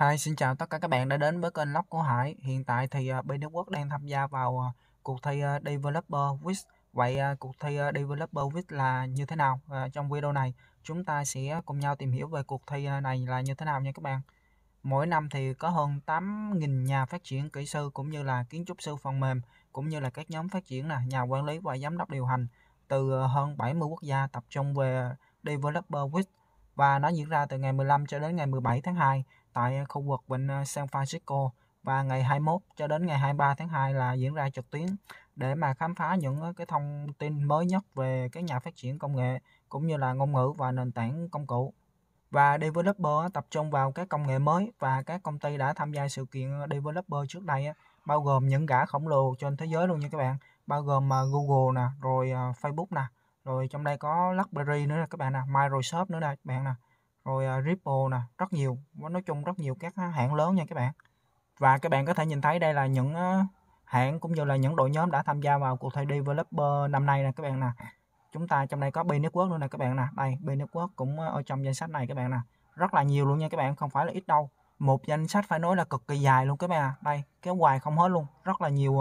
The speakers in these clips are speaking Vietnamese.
Hi, xin chào tất cả các bạn đã đến với kênh Lóc của Hải. Hiện tại thì uh, bên Đức Quốc đang tham gia vào uh, cuộc thi uh, Developer Week. Vậy cuộc thi Developer Week là như thế nào? Trong video này, chúng ta sẽ cùng nhau tìm hiểu về cuộc thi này là như thế nào nha các bạn. Mỗi năm thì có hơn 8.000 nhà phát triển kỹ sư cũng như là kiến trúc sư phần mềm, cũng như là các nhóm phát triển, này nhà quản lý và giám đốc điều hành từ hơn 70 quốc gia tập trung về Developer Week và nó diễn ra từ ngày 15 cho đến ngày 17 tháng 2 tại ờ, khu vực bên ờ, San Francisco và ngày 21 cho đến ngày 23 tháng 2 là diễn ra trực tuyến để mà khám phá những ờ, cái thông tin mới nhất về cái nhà phát triển công nghệ cũng như là ngôn ngữ và nền tảng công cụ. Và developer tập trung vào các công nghệ mới và các công ty đã tham gia sự kiện developer trước đây bao gồm những gã khổng lồ trên thế giới luôn nha các bạn, bao gồm Google nè, rồi Facebook nè, rồi trong đây có BlackBerry nữa nè các bạn nè Microsoft nữa nè các bạn nè rồi uh, Ripple nè rất nhiều nói chung rất nhiều các à, hãng lớn nha các bạn và các bạn có thể nhìn thấy đây là những uh, hãng cũng như là những đội nhóm đã tham gia vào cuộc thi developer năm nay nè các bạn nè chúng ta trong đây có B Network nữa nè các bạn nè đây B Network cũng ở trong danh sách này các bạn nè rất là nhiều luôn nha các bạn không phải là ít đâu một danh sách phải nói là cực kỳ dài luôn các bạn à. đây kéo hoài không hết luôn rất là nhiều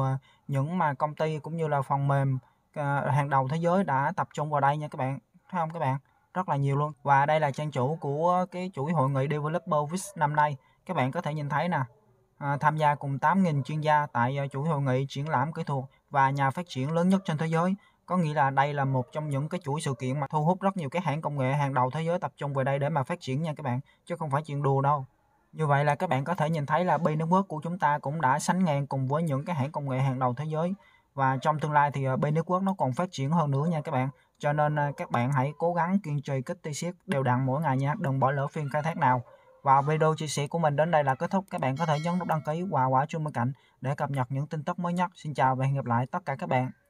những mà công ty cũng như là phần mềm À, hàng đầu thế giới đã tập trung vào đây nha các bạn thấy không các bạn rất là nhiều luôn và đây là trang chủ của cái chuỗi hội nghị developer Viz năm nay các bạn có thể nhìn thấy nè à, tham gia cùng 8.000 chuyên gia tại à, chuỗi hội nghị triển lãm kỹ thuật và nhà phát triển lớn nhất trên thế giới có nghĩa là đây là một trong những cái chuỗi sự kiện mà thu hút rất nhiều cái hãng công nghệ hàng đầu thế giới tập trung về đây để mà phát triển nha các bạn chứ không phải chuyện đùa đâu như vậy là các bạn có thể nhìn thấy là B nước của chúng ta cũng đã sánh ngang cùng với những cái hãng công nghệ hàng đầu thế giới và trong tương lai thì ờ, bên đế quốc nó còn phát triển hơn nữa nha các bạn cho nên ờ, các bạn hãy cố gắng kiên trì kích tí siết đều đặn mỗi ngày nha đừng bỏ lỡ phiên khai thác nào và video chia sẻ của mình đến đây là kết thúc các bạn có thể nhấn nút đăng ký và quả chuông bên cạnh để cập nhật những tin tức mới nhất xin chào và hẹn gặp lại tất cả các bạn